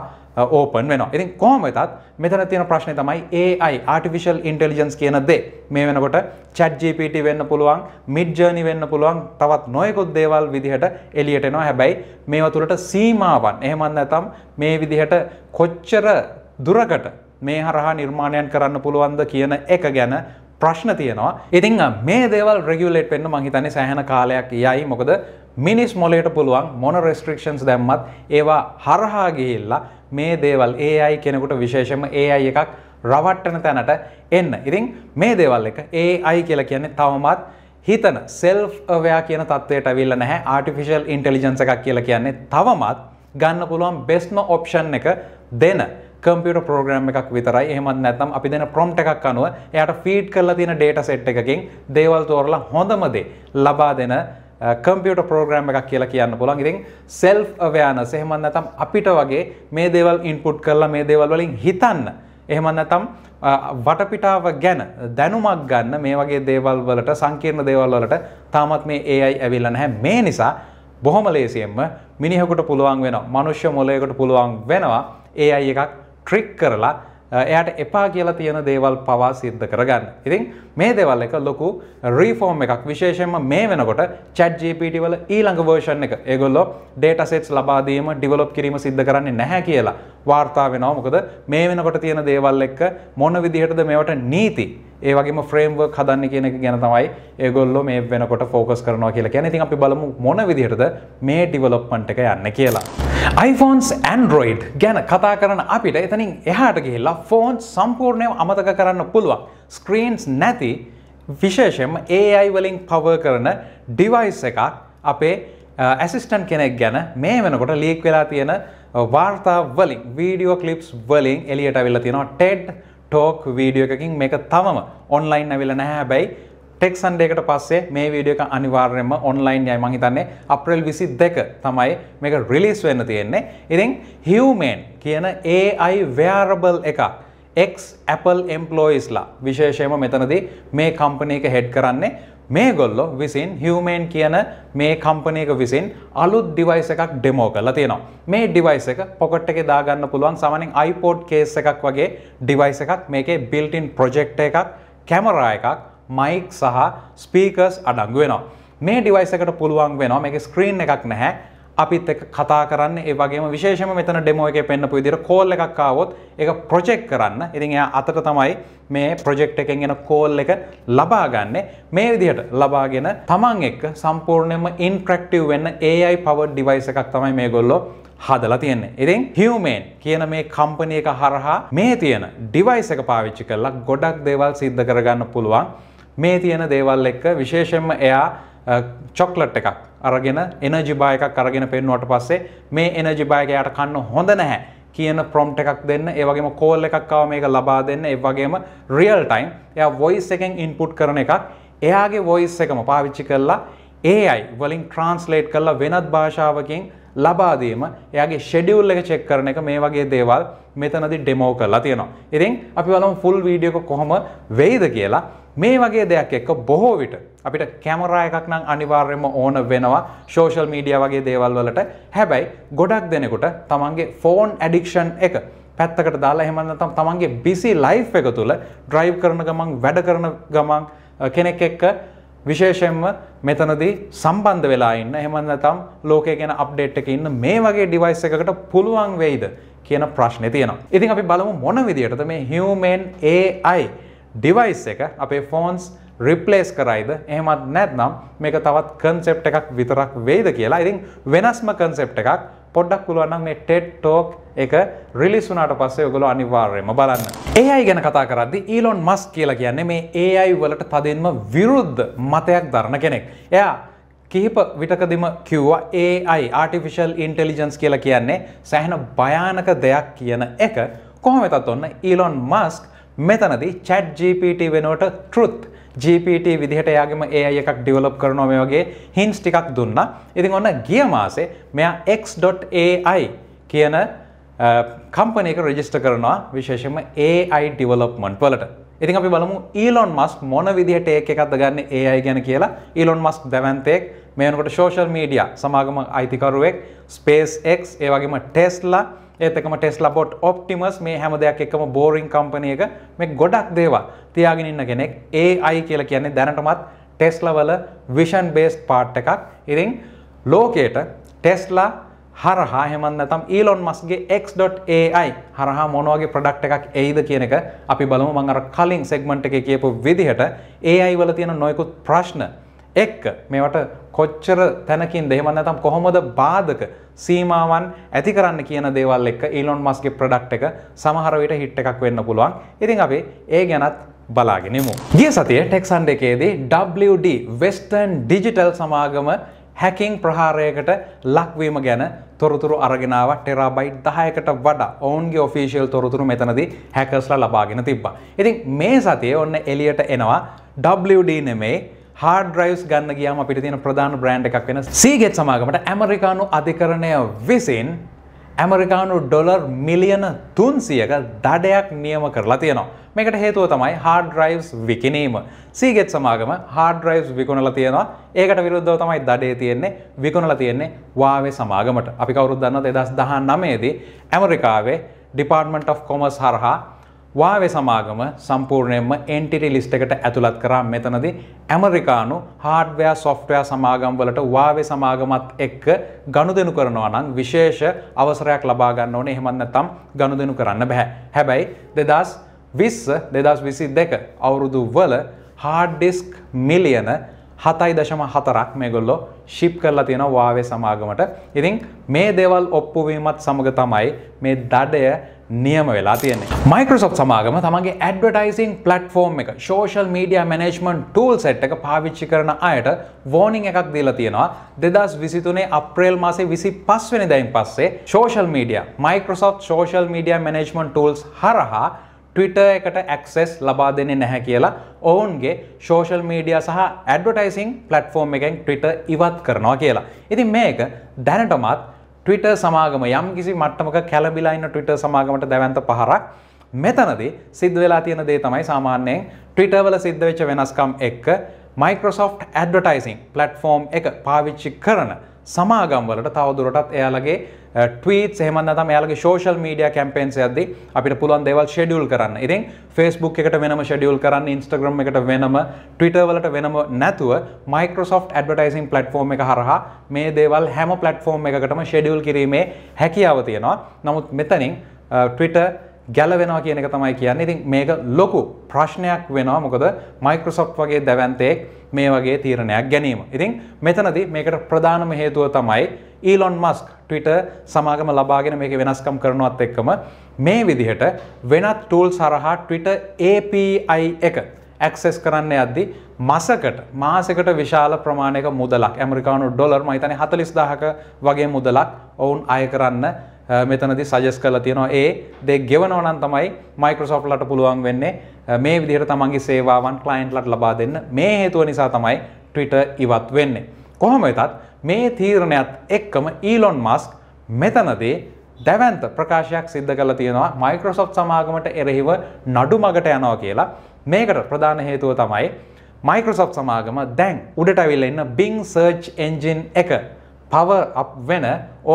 ඕපන් වෙන ඉතින් කොහොම වෙතත් මෙතන තියෙන ප්‍රශ්නය තමයි AI ආටිෆිෂල් ඉන්ටෙලිජන්ස් කියන දේ මේ වෙනකොට චැට් GPT වෙන්න පුළුවන් මිඩ් ජර්නි වෙන්න පුළුවන් තවත් නොයෙකුත් දේවල් විදිහට එළියට එනවා හැබැයි මේවා තුළට සීමාවන් එහෙමත් නැත්නම් මේ විදිහට කොච්චර දුරකට මේ හරහා නිර්මාණයන් කරන්න පුළුවන්ද කියන එක ගැන ප්‍රශ්න තියෙනවා ඉතිං මේ දේවල් රෙගියලේට් වෙන්න මහිතන්නේ සෑහන කාලයක් යයි මොකද මිනිස් මොලේට පුළුවන් මොන රෙස්ට්‍රික්ෂන්ස් දැම්මත් ඒවා හරහා ගිහිල්ලා මේ දේවල් ඒ අයි කෙනෙකුට විශේෂම ඒ අයි එකක් රවට්ටන තැනට එන්න ඉතිං මේ දේවල් එක ඒ අයි කියලා කියන්නේ තවමත් හිතන සෙල් ඔවයා කියන තත්වයට ඇවිල්ල නැහැ ආටිෆිශල් ඉන්ටලිජන්ස එකක් කියලා කියන්නේ තවමත් ගන්න පුළුවන් බෙස්න ඔප්ෂන් එක දෙන කම්පියට ප්‍රෝග්‍රම් එකක් විතරයි එහෙමත් නැතම් අපි දෙන ප්‍රොම්ට එකක් අනුව එයට ෆීඩ් කරලා තියෙන ඩේට සෙට් එකකින් දේවල් තෝරලා හොඳමදේ ලබා දෙන කම්පියට ප්‍රෝග්‍රම් එකක් කියලා කියන්න පුළන් ඉතින් සෙල් අවයාන සෙහමන් නැතම් අපිට වගේ මේ දේවල් ඉන්පුට් කරලා මේ දේවල් වලින් හිතන්න එහෙමන් නැතම් වටපිටාව ගැන දැනුමක් ගන්න මේ වගේ දේවල් වලට සංකීර්ණ දේවල් වලට තාමත් මේ AI ඇවිල්ලා නැහැ මේ නිසා බොහොම ලේසියෙන්ම මිනිහෙකුට පුළුවන් වෙනවා මනුෂ්‍ය මොළයකට පුළුවන් වෙනවා AI එකක් ට්‍රික් කරලා එයාට එපා කියලා තියෙන දේවල් පවා සිද්ධ කරගන්න. ඉතින් මේ දෙවල් එක ලොකු රීෆෝර්ම් එකක් විශේෂයෙන්ම මේ වෙනකොට චැට් GPT වල ඊළඟ වර්ෂන් එක ඒගොල්ලෝ data sets ලබා දීම develop කිරීම සිද්ධ කරන්නේ නැහැ කියලා වාර්තා වෙනවා මොකද මේ වෙනකොට තියෙන දේවල් එක්ක මොන විදිහටද මේවට නීති ඒ වගේම ෆ්‍රේම්වර්ක් හදන්න කියන එක ගැන තමයි ඒගොල්ලෝ මේ වෙනකොට ෆෝකස් කරනවා කියලා කියන්නේ. ඉතින් අපි බලමු මොන විදිහටද මේ ඩිවෙලොප්මන්ට් එක යන්නේ කියලා. iPhones Android ගැන කතා කරන අපිට එතනින් එහාට ගිහිල්ලා ෆෝන් සම්පූර්ණයෙන්ම අමතක කරන්න පුළුවන්. ස්ක්‍රීන්ස් නැති විශේෂම AI වලින් පව කරන ඩිවයිස් එකක් අපේ ඇසිස්ටන් කෙනෙක් ගැන මේ වෙනකොට ලීක් වෙලා තියෙන වාර්තා වලින් වීඩියෝ කලිප්ස් වලින් එලියට ඇවිල්ලා තියෙනවා ටෙඩ් ටෝක් වීඩියෝ එකකින් මේක තමම ඔන්ලයින් ඇවිල්ල නැහැ හැබැයි ටෙක්සන්ඩේකට පස්සේ මේ වීඩියෝ එක අනිවාර්යයෙන්ම ඔන්ලයින් යයි මං හිතන්නේ අප්‍රේල් 22 තමයි මේක රිලීස් වෙන්න තියෙන්නේ. ඉතින් Human කියන AI wearable එකක් එක් Apple එම්පලෝයිස්ලා විශේෂයම මෙතනදී මේ කම්පනයක හෙඩ් කරන්නේ මේගොල්ලො විසින් හමන් කියන මේ කම්පනයක විසින් අලුත් ඩිවයිස එකක් ඩෙමෝ කරලා තියෙනවා මේ ඩිවයිස එක පොකට් එක දාගන්න පුළුවන් සමනින් iPෝඩ් කේස් එකක් වගේ ඩිවයිස එකක් මේකේ බිල්ටින් ප්‍රජෙක්ට එකක් කැමරා එකක් මයික් සහ ස්පීකර්ස් අඩංගු වෙනවා මේ ඩිවයිස එකට පුළුවන් වෙනවා මේක ස්ක්‍රීන් එකක් නැහැ අපිත් එක කතා කරන්න ඒ වගේම විශේෂම මෙතන ඩෙමෝ එකේ පෙන්නපු විදිහට කෝල් එකක් ආවොත් ඒක ප්‍රොජෙක්ට් කරන්න. ඉතින් එයා අතට තමයි මේ ප්‍රොජෙක්ට් එකෙන් එන කෝල් එක ලබා ගන්නෙ. මේ විදිහට ලබාගෙන තමන් එක්ක සම්පූර්ණයෙන්ම ඉන්ට්‍රැක්ටිව් වෙන්න AI powered device එකක් තමයි මේගොල්ලෝ හදලා තියෙන්නේ. ඉතින් හියුමේන් කියන මේ කම්පැනි එක හරහා මේ තියෙන ඩිවයිස් එක පාවිච්චි කරලා ගොඩක් දේවල් සිද්ධ කරගන්න පුළුවන්. මේ තියෙන දේවල් එක්ක විශේෂයෙන්ම එයා චොක්ලට් එකක් අරගෙන එනජි බායක කරගෙන පෙන්නුවට පස්සේ මේ එනජි බායකයට කන්න හොඳ නැහැ කියන ප්‍රොම්ට එකක් දෙන්න ඒවගේම කෝල් එකක්කාව මේක ලබා දෙන්න එවගේම රියල් ටයිම් එය වොයිස් එකෙන් ඉන්පුට් කරන එකක් එයාගේ වොයිස් එකම පාවිච්චි කරලා ඒයි වලින් ට්‍රන්ස්ලේට් කරලා වෙනත් භාෂාවකින් ලබාදීම එයාගේ ෂෙඩියුල් එක චෙක් කරන එක මේ වගේ දේවල් මෙතනදි ඩෙමෝ කරලා තියෙනවා. ඉතින් අපි බලමු ෆුල් වීඩියෝ එක කොහොම වෙයිද කියලා. මේ වගේ දෙයක් එක්ක බොහෝ විට අපිට කැමරා එකක් නම් අනිවාර්යයෙන්ම ඕන වෙනවා සෝෂල් මීඩියා වගේ දේවල් වලට. හැබැයි ගොඩක් දෙනෙකුට තමන්ගේ ෆෝන් ඇඩික්ෂන් එක පැත්තකට දාලා එහෙම නැත්නම් තමන්ගේ බිසි ලයිෆ් එක තුල ඩ්‍රයිව් කරන ගමන් වැඩ කරන ගමන් කෙනෙක් එක්ක විශේෂයෙන්ම මෙතනදී සම්බන්ධ වෙලා ඉන්න එහෙම නැත්නම් ලෝකය ගැන අප්ඩේට් එකේ ඉන්න මේ වගේ ඩිවයිස් එකකට පුළුවන් වෙයිද කියන ප්‍රශ්නේ තියෙනවා. ඉතින් අපි බලමු මොන විදියටද මේ human AI ඩිවයිස් එක අපේ ෆෝන්ස් රිප්ලේස් කරයිද එහමත් නැත්නම් මේක තවත් කන්සෙප් එකක් විතරක් වෙයිද කියලා ඉතින් වෙනස්ම කන්සෙප් එකක් පොඩ්ඩක් පුළුවන්නම් මේ ටෙට් ටෝක් එක රිලිස් වුණාට පස්සේ ඔයගොල්ලෝ අනිවාර්යයෙන්ම බලන්න. AI ගැන කතා කරද්දී ඊලොන් මස්ක් කියලා කියන්නේ මේ AI වලට තදින්ම විරුද්ධ මතයක් දරන කෙනෙක්. එයා කිහිප විටකදිම කිව්වා AI artificial intelligence කියලා කියන්නේ සෑහෙන භයානක දෙයක් කියන එක. කොහොමදත් ඔන්න ඊලොන් මස්ක් මෙතනදී චැට් GPT වෙනෝට ටෘත් GPT විදිහට යාගේම AI එකක් ඩිවලොප් කරනවා මේ වගේ හින්ස් ටිකක් දුන්නා. ඉතින් ඔන්න ගිය මාසේ මෙයා x.ai කියන කම්පනය එක රෙජිස්ටර් කරනවා විශේෂම AI ඩිවලොප්මන්ට් වලට. ඉතින් අපි බලමු ඊලොන් මස්ක් මොන විදිහට ඒක එකක්ද ගන්න AI ගැන කියලා. ඊලොන් මස්ක් දැවන්තයෙක් මේ වෙනකොට සෝෂල් මීඩියා සමාගම අයිතිකරුවෙක් ස්පේස් X ඒ වගේම ටෙස්ලා ඒතකම ටෙස් ලබොට් ඔප්ටිමස් මේ හැම දෙයක් එකම බෝරිං කම්පනයක මේ ගොඩක් දේවා තියාගෙන ඉන්න කෙනෙක් ඒ අයි කියල කියන්නේ දැනටමත් ටෙස්ලවල විෂන් බේස් පාට් එකක් ඉරිං ලෝකයට ටෙස්ලා හරහා හෙමන්න තම් ඊලොන් මස්ගේ X.AI හරහා මොනවගේ ප්‍රඩක්් එකක් එයිද කියන එක අපි බලමු මංඟර කලින් සෙක්මට් එක කියපු විදිහට AI වල තියෙන නොයකුත් ප්‍රශ්න එක්ක මේවට කොච්චර තැනකින් දෙහෙම නැතම් කොහොමද බාධක සීමාවන් ඇති කරන්න කියන දේවල් එක්ක ඊලොන් මස්ගේ ප්‍රඩක්් එක සමහරවිට හිට් එකක් වෙන්න පුළුවන් ඉතින් අපි ඒ ගැනත් බලාගෙනෙමු. ගිය සතිය ටෙක්සන්ඩ එකේදී WD වෙස්ටන් ඩිජිටල් සමාගම හැකින් ප්‍රහාරයකට ලක්වීම ගැන තොරතුරු අරගෙනාව ටෙරාබයි් දහයකට වඩා ඔවන්ගේ ඔෆිසිියල් තොරතුරු මෙතනද හැකස්ලා ලබාගෙන තිබ්බා. ඉතින් මේ සතිය ඔන්න එලියට එනවා WD නෙමේ හාඩ ්‍රයිස් ගන්න ගියම අපිට තියෙන ප්‍රධාන බ්‍රන්් එකක් වෙන සීගෙත් සමාගමට ඇමරිකානු අධිකරණය විසින් ඇමරිකානු ඩොලර් මිලියන තුන්සියක දඩයක් නියම කරලා තියෙනවා. මේකට හේතුව තමයි හාඩ ්‍රයිස් විකිනීම. සීගෙත් සමාගම හාඩ ්‍රයිස් විකුණල තියෙනවා ඒකට විරුද්ධව තමයි දඩේ තියෙන්නේ විකුණල තියෙන්නේ වාවේ සමාගමට අපි කවරුදන්න දෙදස් දහන් නමේදී ඇමරිකාවේ ඩිපාර්ටමට of කොමස් හරහා වාවේ සමාගම සම්පූර්ණයෙන්ම එන්ටිටි ලිස්ට් එකට ඇතුළත් කරා මෙතනදී ඇමරිකානු හાર્ඩ්වෙයා සොෆ්ට්වෙයා සමාගම් වලට වාවේ සමාගමත් එක්ක ගනුදෙනු කරනවා නම් විශේෂ අවසරයක් ලබා ගන්න ඕනේ එහෙම නැත්නම් ගනුදෙනු කරන්න බෑ හැබැයි 2020 2022 අවුරුදු වල hard disk මිලියන 7.4ක් මේගොල්ලෝ ශිප් කරලා තියෙනවා වාවේ සමාගමට. ඉතින් මේ දේවල් ඔප්පු වීමත් සමග තමයි මේ දඩය නියම වෙලා තියන්නේ මයිකරසොප් සමාගම තමගේ ඇඩවටයිසින් පලටෆෝර්ම් එක social media management tool set එක පාවිච්චි කරන අයට වෝනිින් එකක් දීලා තියෙනවා දෙදස් විසිතුනේ අප්‍රේල් මාසේ විසි පස්වෙනි දැයින් පස්සේ social media Microsoft social media management tools හරහා ටවිට එකට ඇක්සෙස් ලබා දෙන්නේ නැහැ කියලා ඔවුන්ගේ ශෝෂල් මීඩිය සහ ඇඩවටයිසින් පලටෆෝර්ම් එකෙන් ටවිට ඉවත් කරනවා කියලා. ඉතින් මේක දැනටමත් ටවිට සමාගම යම් කිසි මට්ටමක කැලබිලායින්න ටවිට සමාගමට දැවන්ත පහරක් මෙතනද සිද්ධ වෙලා තියෙන දේ තමයි සාමාන්‍යයෙන් ටවිටවල සිද්ධ වෙච්ච වෙනස්කම් එක්ක මයිකෝසොෆ් ඇඩවටයිසින් පලට්ෆෝර්ම් එක පාවිච්චි කරන සමාගම්වලට තවදුරටත් එයාලගේ ටීට් හෙමන්නතම යාලගේ ෝෂල් මීඩිය කැම්පේන්ස ඇද අපිට පුළුවන් දෙවල් ෂෙඩියල් කරන්න ඉතින් ෆස්බුක් එකට වෙනම ෂෙඩියල් කරන්න ඉන්ස්ටග්‍රම් එකට වෙනම ටවිටවලට වෙනම නැතුව මයිකෝසොෆ් ඇඩවටයිසින් පලට්ෆෝර්ම් එක හරහා මේ දේවල් හැම පලට්ෆෝර්ම් එකටම ෂෙඩියල් කිරීමේ හැකියාව තියෙනවා නමුත් මෙතනින් ටවිට ගැලවෙනවා කියන එක තමයි කියන්න ඉතින් මේක ලොකු ප්‍රශ්නයක් වෙනවා මොකද මයිකෝසොප් වගේ දැවන්තෙක් මේ වගේ තීරණයක් ගැනීම. ඉතින් මෙතනදී මේකට ප්‍රධානම හේතුව තමයි ඊලොන් මස්ක් ට්විට සමාගම ලබාගෙන මේක වෙනස්කම් කරනවත් එක්කම මේ විදිහට වෙනත් ටූල් සරහා ට්විට API එක ඇක්සෙස් කරන්න යද්දි මසකට මාසකට විශාල ප්‍රමාණයක මුදලක් ඇමරිකානු ඩොලර් මහිතන හතලිස් දාහක වගේ මුදලක් ඔවුන් අය කරන්න මෙතනදි සජස් කල තියෙනවා ඒ දෙ ගෙවනවනන් තමයි මයිකරසෝප්ලට පුළුවන් වෙන්නේ මේ විදිහට තමන්ගේ සේවාවන් කලයින්ට්ලට ලබා දෙන්න මේ හේතුව නිසා තමයි ට්‍රිට ඉවත් වෙන්නේ. කොහොම වෙතත් මේ තීරණයත් එක්කම ඊලොන් මස්ක් මෙතනදී දැවන්ත ප්‍රකාශයක් සිද්ධ කළ තියෙනවා මයිකරොසොප් සමාගමට එරෙහිව නඩු මගට යනවා කියලා මේකට ප්‍රධාන හේතුව තමයි මයිකරොසොප් සමාගම දැන් උඩටවිල්ල එන්න බිං සර්ච් එන්ජින් එක පව අප් වෙන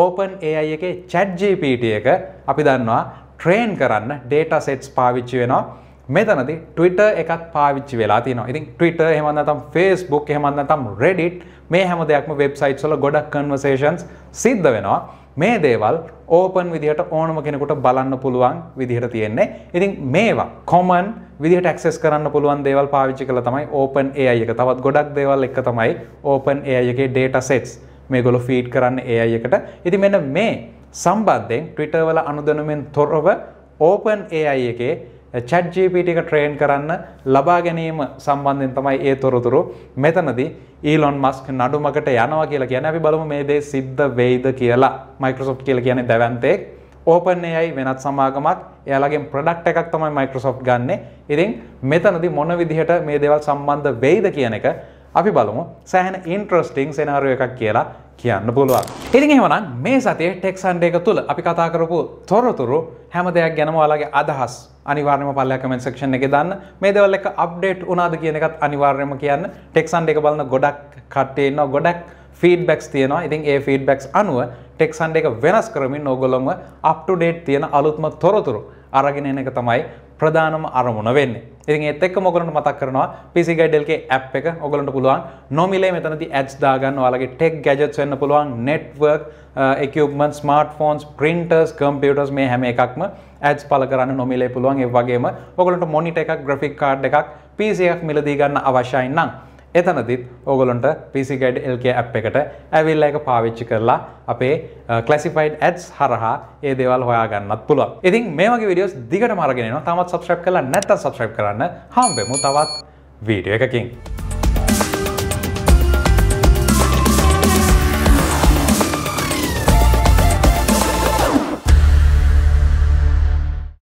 ඕපන් AI එකේ චැට්ජීපීට එක අපි දන්නවා ට්‍රේන් කරන්න ඩේට සෙට්ස් පාවිච්චි වෙනවා මෙතනති ටවිට එකත් පාවිච්චි වෙලා තිනවා ඉතින් ටවිට හෙමන්න තම් ෆේස්බුක් හෙමන්න තම් රෙඩිට් මේ හැම දෙයක්ම වෙබ්සයිට්සල ගොඩක් කන්වසේෂන්ස් සිද්ධ වෙනවා මේ දේවල් ඕපන් විදිහට ඕනම කෙනෙකුට බලන්න පුළුවන් විදිහට තියෙන්නේ ඉතින් මේවා කොමන් විදිහට ඇක්සෙස් කරන්න පුළුවන් දේවල් පාවිච්චි කළ තමයි ඕපන් AI එක තවත් ගොඩක් දේවල් එක තමයි ඕපන් AI එකේ data sets මේගොල ෆීඩ් කරන්න ඒ අයකට ඉති මෙන මේ සම්බද්ධයෙන් ට්විටර්වල අනුදනුමෙන් තොරව ඕපන් ඒ අයි එකේ චැට්ජීපිට එක ට්‍රේන් කරන්න ලබා ගැනීම සම්බන්ධෙන් තමයි ඒ තොරතුරු මෙතනදී ඊලොන් මස්ක් නඩුමකට යනවා කියලා කියන අපි බලමු මේ දේ සිද්ධ වෙයිද කියලා මයිකරසොප් කියල කියන්නේ දැවන්තෙක් ඕපන් AI වෙනත් සමාගමක් එයාලගේ ප්‍රඩක්් එකක් තමයි මයිකරසොප් ගන්න ඉතින් මෙතනදි මොන විදිහට මේ දේවල් සම්බන්ධ වෙයිද කියන එක අපි බලමු සෑහන ඉන්ට්‍රස්ටිං සෙනාරය එකක් කියලා කියන්න පුළුවන්. ඉතින් එහෙමනම් මේ සතියේ ටෙක්සන්ඩ එක තුළ අපි කතා කරපු තොරතුරු හැම දෙයක් ගැනම ඔයාලගේ අදහස් අනිවාර්යයෙන්ම පල්ලෙහා කමෙන්ට් සෙක්ෂන් එකේ දාන්න. මේ දේවල් එක අප්ඩේට් වුණාද කියන එකත් අනිවාර්යයෙන්ම කියන්න. ටෙක්සන්ඩ එක බලන ගොඩක් කට්ටිය ඉන්නවා ගොඩක් ෆීඩ්බැක්ස් තියෙනවා. ඉතින් ඒ ෆීඩ්බැක්ස් අනුව ටෙක්සන්ඩ එක වෙනස් කරමින් ඕගොල්ලොම අප් ටු ඩේට් තියෙන අලුත්ම තොරතුරු අරගෙන එන එක තමයි ප්‍රධානම අරමුණ වෙන්නේ. ඉතින් ඒත් එක්කම ඔයගොල්ලන්ට මතක් කරනවා PC Guide LK app එක ඔයගොල්ලන්ට පුළුවන් නොමිලේ මෙතනදී ads දාගන්න ඔයාලගේ tech gadgets වෙන්න පුළුවන් network uh, equipment smartphones printers computers මේ හැම එකක්ම ads පල කරන්න නොමිලේ පුළුවන් ඒ වගේම ඔයගොල්ලන්ට monitor එකක් graphic card එකක් PC එකක් මිලදී ගන්න අවශ්‍යයි නම් එතනදිත් ඕගොලොන්ට පිසිගඩ් එල්ක ඇ් එකට ඇවිල්ල එක පාවිච්චි කරලා අපේ කලසිෆයිඩ් ඇඩ්ස් හරහා ඒ දෙවල් හොයාගන්නත් පුළුව. ඉතින් මේමගේ විඩියෝස් දිගට මරගෙන තමත් සබස්්‍රප් කල නැත්ත සබස්්‍රප් කරන්න හම්බෙමු තවත් වීඩියෝ එකකින්.